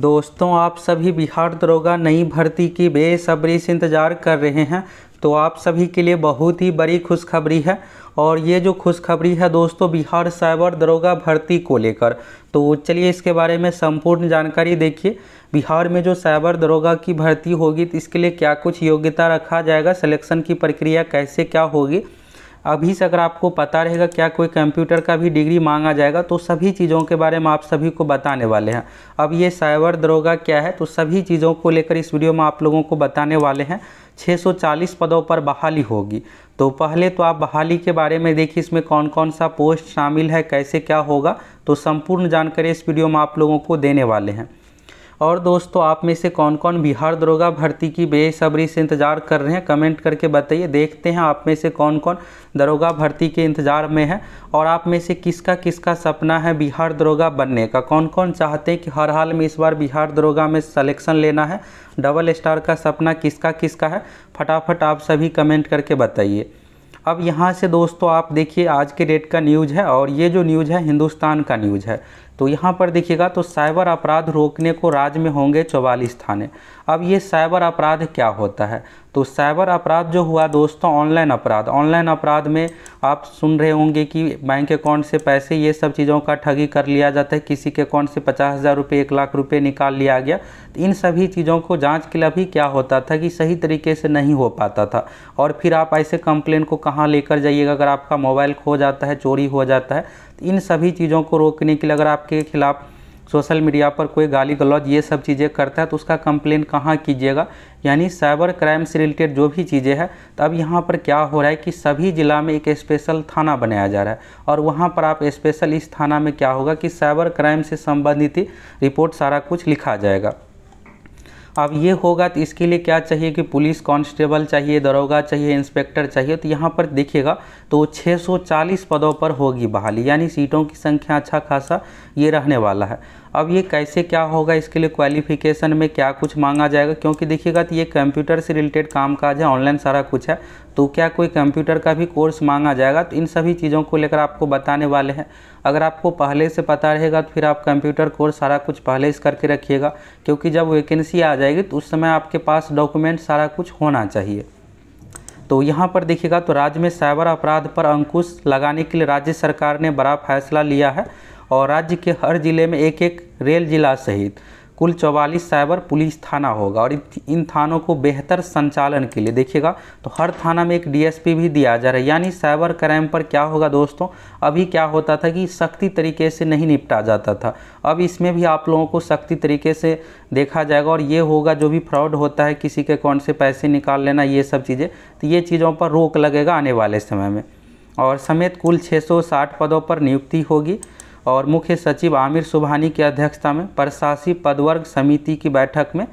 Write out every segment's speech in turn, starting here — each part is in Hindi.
दोस्तों आप सभी बिहार दरोगा नई भर्ती की बेसब्री से इंतज़ार कर रहे हैं तो आप सभी के लिए बहुत ही बड़ी खुशखबरी है और ये जो खुशखबरी है दोस्तों बिहार साइबर दरोगा भर्ती को लेकर तो चलिए इसके बारे में संपूर्ण जानकारी देखिए बिहार में जो साइबर दरोगा की भर्ती होगी तो इसके लिए क्या कुछ योग्यता रखा जाएगा सिलेक्शन की प्रक्रिया कैसे क्या होगी अभी से अगर आपको पता रहेगा क्या कोई कंप्यूटर का भी डिग्री मांगा जाएगा तो सभी चीज़ों के बारे में आप सभी को बताने वाले हैं अब ये साइबर दरोगा क्या है तो सभी चीज़ों को लेकर इस वीडियो में आप लोगों को बताने वाले हैं 640 पदों पर बहाली होगी तो पहले तो आप बहाली के बारे में देखिए इसमें कौन कौन सा पोस्ट शामिल है कैसे क्या होगा तो संपूर्ण जानकारी इस वीडियो में आप लोगों को देने वाले हैं और दोस्तों आप में से कौन कौन बिहार दरोगा भर्ती की बेसब्री से इंतज़ार कर रहे हैं कमेंट करके बताइए देखते हैं आप में से कौन कौन दरोगा भर्ती के इंतज़ार में है और आप में से किसका किसका सपना है बिहार दरोगा बनने का कौन कौन चाहते हैं कि हर हाल में इस बार बिहार दरोगा में सलेक्शन लेना है डबल स्टार का सपना किसका किसका है फटाफट आप सभी कमेंट करके बताइए अब यहाँ से दोस्तों आप देखिए आज के डेट का न्यूज़ है और ये जो न्यूज़ है हिंदुस्तान का न्यूज़ है तो यहाँ पर देखिएगा तो साइबर अपराध रोकने को राज्य में होंगे चौवालीस थाने अब ये साइबर अपराध क्या होता है तो साइबर अपराध जो हुआ दोस्तों ऑनलाइन अपराध ऑनलाइन अपराध में आप सुन रहे होंगे कि बैंक अकाउंट से पैसे ये सब चीज़ों का ठगी कर लिया जाता है किसी के अकाउंट से पचास हज़ार रुपये एक लाख रुपये निकाल लिया गया तो इन सभी चीज़ों को जांच के लिए अभी क्या होता था कि सही तरीके से नहीं हो पाता था और फिर आप ऐसे कंप्लेन को कहाँ लेकर जाइएगा अगर आपका मोबाइल खो जाता है चोरी हो जाता है इन सभी चीज़ों को रोकने के लिए अगर आपके खिलाफ़ सोशल मीडिया पर कोई गाली गलौज ये सब चीज़ें करता है तो उसका कंप्लेन कहाँ कीजिएगा यानी साइबर क्राइम से रिलेटेड जो भी चीज़ें हैं तो अब यहाँ पर क्या हो रहा है कि सभी ज़िला में एक स्पेशल थाना बनाया जा रहा है और वहाँ पर आप स्पेशल इस थाना में क्या होगा कि साइबर क्राइम से संबंधित रिपोर्ट सारा कुछ लिखा जाएगा अब ये होगा तो इसके लिए क्या चाहिए कि पुलिस कांस्टेबल चाहिए दरोगा चाहिए इंस्पेक्टर चाहिए तो यहाँ पर देखिएगा तो 640 पदों पर होगी बहाली यानी सीटों की संख्या अच्छा खासा ये रहने वाला है अब ये कैसे क्या होगा इसके लिए क्वालिफिकेशन में क्या कुछ मांगा जाएगा क्योंकि देखिएगा तो ये कंप्यूटर से रिलेटेड काम काज है ऑनलाइन सारा कुछ है तो क्या कोई कंप्यूटर का भी कोर्स मांगा जाएगा तो इन सभी चीज़ों को लेकर आपको बताने वाले हैं अगर आपको पहले से पता रहेगा तो फिर आप कंप्यूटर कोर्स सारा कुछ पहले से करके रखिएगा क्योंकि जब वैकेंसी आ जाएगी तो उस समय आपके पास डॉक्यूमेंट सारा कुछ होना चाहिए तो यहाँ पर देखिएगा तो राज्य में साइबर अपराध पर अंकुश लगाने के लिए राज्य सरकार ने बड़ा फैसला लिया है और राज्य के हर जिले में एक एक रेल जिला सहित कुल चौवालीस साइबर पुलिस थाना होगा और इन थानों को बेहतर संचालन के लिए देखिएगा तो हर थाना में एक डीएसपी भी दिया जा रहा है यानी साइबर क्राइम पर क्या होगा दोस्तों अभी क्या होता था कि सख्ती तरीके से नहीं निपटा जाता था अब इसमें भी आप लोगों को सख्ती तरीके से देखा जाएगा और ये होगा जो भी फ्रॉड होता है किसी के अकाउंट से पैसे निकाल लेना ये सब चीज़ें तो ये चीज़ों पर रोक लगेगा आने वाले समय में और समेत कुल छः पदों पर नियुक्ति होगी और मुख्य सचिव आमिर सुबहानी की अध्यक्षता में प्रशासी पदवर्ग समिति की बैठक में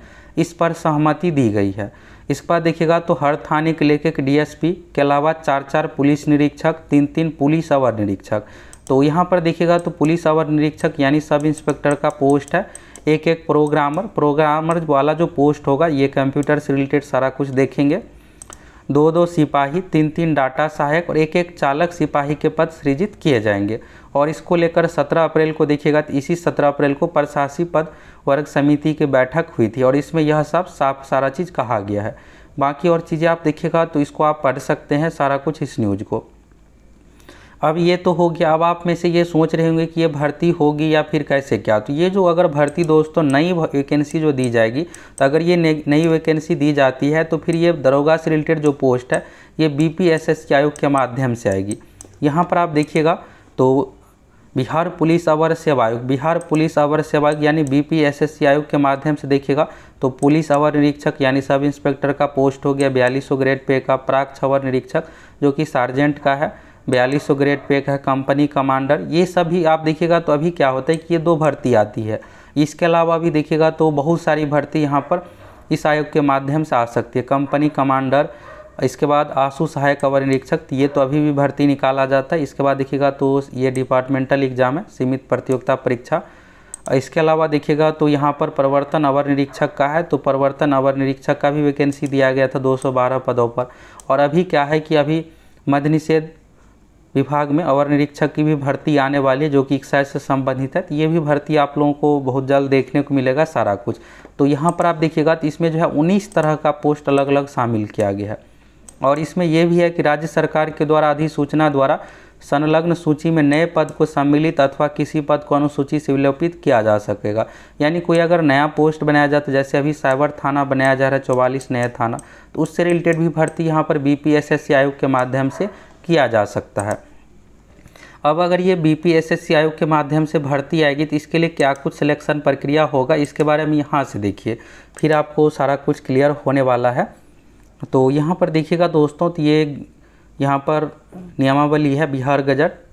इस पर सहमति दी गई है इस पर देखिएगा तो हर थाने के लेके एक डीएसपी के अलावा चार चार पुलिस निरीक्षक तीन तीन पुलिस अवर निरीक्षक तो यहाँ पर देखिएगा तो पुलिस अवर निरीक्षक यानी सब इंस्पेक्टर का पोस्ट है एक एक प्रोग्रामर प्रोग्रामर वाला जो पोस्ट होगा ये कंप्यूटर से रिलेटेड सारा कुछ देखेंगे दो दो सिपाही तीन तीन डाटा सहायक और एक एक चालक सिपाही के पद सृजित किए जाएंगे और इसको लेकर 17 अप्रैल को देखिएगा तो इसी 17 अप्रैल को प्रशासी पद वर्ग समिति की बैठक हुई थी और इसमें यह सब साफ सारा चीज़ कहा गया है बाकी और चीज़ें आप देखिएगा तो इसको आप पढ़ सकते हैं सारा कुछ इस न्यूज़ को अब ये तो हो गया अब आप में से ये सोच रहे होंगे कि ये भर्ती होगी या फिर कैसे क्या तो ये जो अगर भर्ती दोस्तों नई वैकेंसी जो दी जाएगी तो अगर ये नई वैकेंसी दी जाती है तो फिर ये दरोगा से रिलेटेड जो पोस्ट है ये बी पी एस एस के आयोग के माध्यम से आएगी यहाँ पर आप देखिएगा तो बिहार पुलिस अवर सेवा आयोग बिहार पुलिस अवर सेवा आयोग यानी B P S S C आयोग के माध्यम से देखिएगा तो पुलिस अवर निरीक्षक यानी सब इंस्पेक्टर का पोस्ट हो गया बयालीस सौ ग्रेड पे का प्राक्ष अवर निरीक्षक जो कि सार्जेंट का है बयालीस सौ ग्रेड पे का है कंपनी कमांडर ये सभी आप देखिएगा तो अभी क्या होता है कि ये दो भर्ती आती है इसके अलावा भी देखिएगा तो बहुत सारी भर्ती यहाँ पर इस आयोग के माध्यम से आ सकती है कंपनी कमांडर इसके बाद आंसू सहायक अवर निरीक्षक ये तो अभी भी भर्ती निकाला जाता है इसके बाद देखिएगा तो ये डिपार्टमेंटल एग्जाम है सीमित प्रतियोगिता परीक्षा इसके अलावा देखिएगा तो यहाँ पर प्रवर्तन अवर निरीक्षक का है तो प्रवर्तन अवर निरीक्षक का भी वैकेंसी दिया गया था 212 पदों पर और अभी क्या है कि अभी मध्य निषेध विभाग में अवर निरीक्षक की भी भर्ती आने वाली है जो कि एक्साइज से संबंधित है तो ये भी भर्ती आप लोगों को बहुत जल्द देखने को मिलेगा सारा कुछ तो यहाँ पर आप देखिएगा तो इसमें जो है उन्नीस तरह का पोस्ट अलग अलग शामिल किया गया है और इसमें यह भी है कि राज्य सरकार के द्वारा अधिसूचना द्वारा संलग्न सूची में नए पद को सम्मिलित अथवा किसी पद को अनुसूची से विलोपित किया जा सकेगा यानी कोई अगर नया पोस्ट बनाया जाता तो जैसे अभी साइबर थाना बनाया जा रहा है चौवालीस नया थाना तो उससे रिलेटेड भी भर्ती यहाँ पर बी पी आयोग के माध्यम से किया जा सकता है अब अगर ये बी पी आयोग के माध्यम से भर्ती आएगी तो इसके लिए क्या कुछ सिलेक्शन प्रक्रिया होगा इसके बारे में यहाँ से देखिए फिर आपको सारा कुछ क्लियर होने वाला है तो यहाँ पर देखिएगा दोस्तों तो ये यहाँ पर नियमावली है बिहार गजट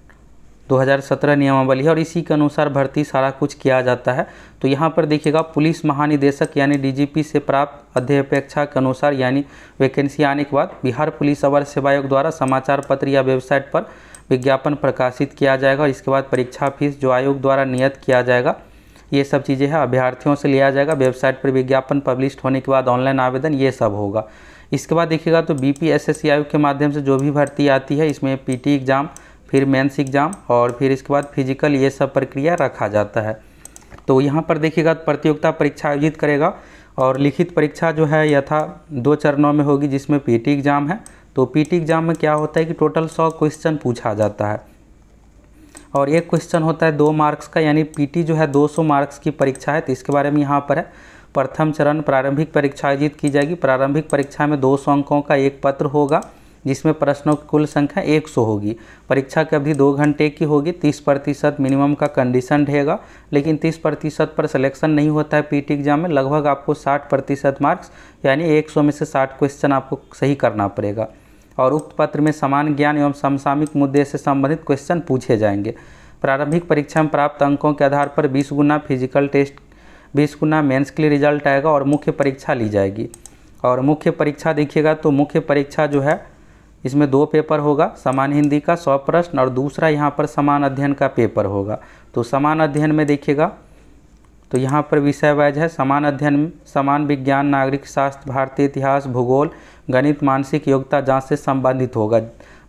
2017 नियमावली है और इसी के अनुसार भर्ती सारा कुछ किया जाता है तो यहाँ पर देखिएगा पुलिस महानिदेशक यानी डीजीपी से प्राप्त अध्यपेक्षा के अनुसार यानी वैकेंसी आने के बाद बिहार पुलिस अवर सेवा आयोग द्वारा समाचार पत्र या वेबसाइट पर विज्ञापन प्रकाशित किया जाएगा और इसके बाद परीक्षा फीस जो आयोग द्वारा नियत किया जाएगा ये सब चीज़ें हैं अभ्यर्थियों से लिया जाएगा वेबसाइट पर विज्ञापन पब्लिश होने के बाद ऑनलाइन आवेदन ये सब होगा इसके बाद देखिएगा तो बी पी एस एस आयोग के माध्यम से जो भी भर्ती आती है इसमें पी टी एग्ज़ाम फिर मेंस एग्ज़ाम और फिर इसके बाद फिजिकल ये सब प्रक्रिया रखा जाता है तो यहाँ पर देखिएगा प्रतियोगिता परीक्षा आयोजित करेगा और लिखित परीक्षा जो है यथा दो चरणों में होगी जिसमें पी टी एग्ज़ाम है तो पी टी एग्ज़ाम में क्या होता है कि टोटल सौ क्वेश्चन पूछा जाता है और एक क्वेश्चन होता है दो मार्क्स का यानी पीटी जो है 200 मार्क्स की परीक्षा है तो इसके बारे में यहाँ पर है प्रथम चरण प्रारंभिक परीक्षा आयोजित की जाएगी प्रारंभिक परीक्षा में दो सौ अंकों का एक पत्र होगा जिसमें प्रश्नों की कुल संख्या 100 होगी परीक्षा की अवधि दो घंटे की होगी 30 प्रतिशत मिनिमम का कंडीशन रहेगा लेकिन 30 प्रतिशत पर सिलेक्शन नहीं होता है पीटी एग्जाम में लगभग आपको 60 प्रतिशत मार्क्स यानी 100 में से 60 क्वेश्चन आपको सही करना पड़ेगा और उक्त पत्र में समान ज्ञान एवं समसामिक मुद्दे से संबंधित क्वेश्चन पूछे जाएंगे प्रारंभिक परीक्षा में प्राप्त अंकों के आधार पर बीस गुना फिजिकल टेस्ट बीस गुना मेन्स के लिए रिजल्ट आएगा और मुख्य परीक्षा ली जाएगी और मुख्य परीक्षा देखिएगा तो मुख्य परीक्षा जो है इसमें दो पेपर होगा समान हिंदी का सौ प्रश्न और दूसरा यहाँ पर समान अध्ययन का पेपर होगा तो समान अध्ययन में देखिएगा तो यहाँ पर विषय वाइज है समान अध्ययन समान विज्ञान नागरिक शास्त्र भारतीय इतिहास भूगोल गणित मानसिक योग्यता जांच से संबंधित होगा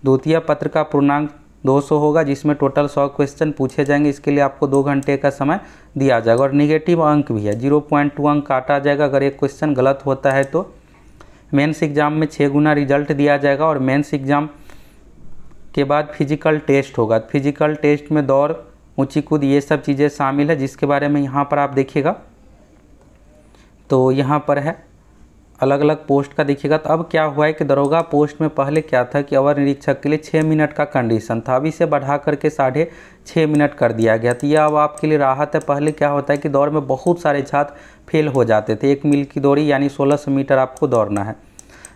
द्वितीय पत्र का पूर्णांक 200 होगा जिसमें टोटल 100 क्वेश्चन पूछे जाएंगे इसके लिए आपको दो घंटे का समय दिया जाएगा और निगेटिव अंक भी है टू अंक काटा जाएगा अगर एक क्वेश्चन गलत होता है तो मेन्स एग्ज़ाम में छः गुना रिजल्ट दिया जाएगा और मेन्स एग्ज़ाम के बाद फिजिकल टेस्ट होगा फिजिकल टेस्ट में दौड़ ऊँची कूद ये सब चीज़ें शामिल है जिसके बारे में यहाँ पर आप देखिएगा तो यहाँ पर है अलग अलग पोस्ट का देखिएगा तो अब क्या हुआ है कि दरोगा पोस्ट में पहले क्या था कि अवर निरीक्षक के लिए छः मिनट का कंडीशन था अब इसे बढ़ा करके साढ़े छः मिनट कर दिया गया तो यह अब आपके लिए राहत है पहले क्या होता है कि दौड़ में बहुत सारे छात्र फेल हो जाते थे एक मील की दौड़ी यानी सोलह मीटर आपको दौड़ना है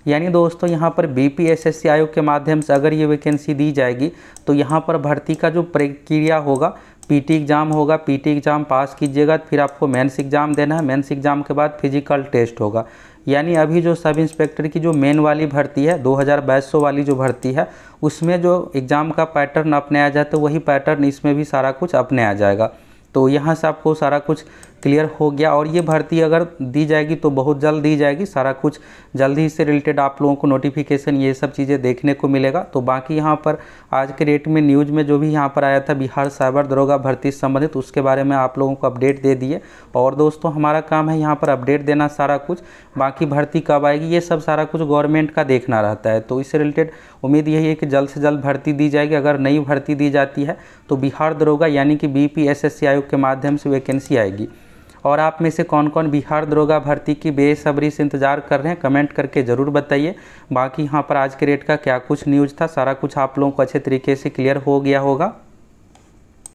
यानी दोस्तों यहाँ पर B P S S C आयोग के माध्यम से अगर ये वैकेंसी दी जाएगी तो यहाँ पर भर्ती का जो प्रक्रिया होगा पीटी एग्ज़ाम होगा पीटी एग्ज़ाम पास कीजिएगा फिर आपको मेंस एग्ज़ाम देना है मेंस एग्ज़ाम के बाद फिजिकल टेस्ट होगा यानी अभी जो सब इंस्पेक्टर की जो मेन वाली भर्ती है दो हज़ार वाली जो भर्ती है उसमें जो एग्ज़ाम का पैटर्न अपने आ जाता तो है वही पैटर्न इसमें भी सारा कुछ अपने आ जाएगा तो यहाँ से आपको सारा कुछ क्लियर हो गया और ये भर्ती अगर दी जाएगी तो बहुत जल्द दी जाएगी सारा कुछ जल्द ही इससे रिलेटेड आप लोगों को नोटिफिकेशन ये सब चीज़ें देखने को मिलेगा तो बाकी यहाँ पर आज के डेट में न्यूज़ में जो भी यहाँ पर आया था बिहार साइबर दरोगा भर्ती संबंधित तो उसके बारे में आप लोगों को अपडेट दे दिए और दोस्तों हमारा काम है यहाँ पर अपडेट देना सारा कुछ बाकी भर्ती कब आएगी ये सब सारा कुछ गवर्नमेंट का देखना रहता है तो इससे रिलेटेड उम्मीद यही है कि जल्द से जल्द भर्ती दी जाएगी अगर नई भर्ती दी जाती है तो बिहार दरोगा यानी कि B P S S C आयोग के माध्यम से वैकेंसी आएगी और आप में से कौन कौन बिहार दरोगा भर्ती की बेसब्री से इंतज़ार कर रहे हैं कमेंट करके ज़रूर बताइए बाकी यहाँ पर आज के रेट का क्या कुछ न्यूज़ था सारा कुछ आप लोगों को अच्छे तरीके से क्लियर हो गया होगा